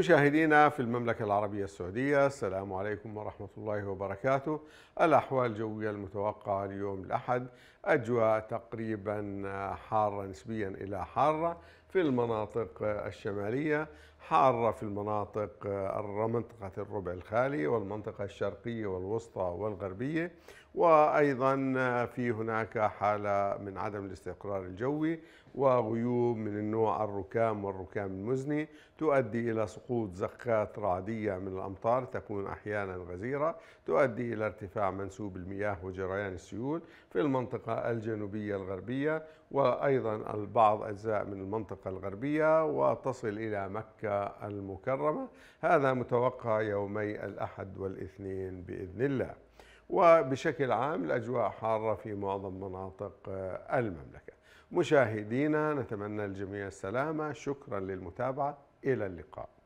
مشاهدينا في المملكة العربية السعودية السلام عليكم ورحمة الله وبركاته الأحوال الجوية المتوقعة اليوم الأحد أجواء تقريبا حارة نسبيا إلى حارة في المناطق الشمالية حارة في المناطق منطقة الربع الخالي والمنطقة الشرقية والوسطى والغربية وأيضا في هناك حالة من عدم الاستقرار الجوي وغيوم من النوع الركام والركام المزني تؤدي إلى سقوط زخات رعدية من الأمطار تكون أحيانا غزيرة تؤدي إلى ارتفاع منسوب المياه وجريان السيول في المنطقة الجنوبية الغربية وأيضا البعض أجزاء من المنطقة المنطقة الغربية وتصل إلى مكة المكرمة هذا متوقع يومي الأحد والاثنين بإذن الله وبشكل عام الأجواء حارة في معظم مناطق آه، المملكة مشاهدينا نتمنى الجميع السلامة شكرا للمتابعة إلى اللقاء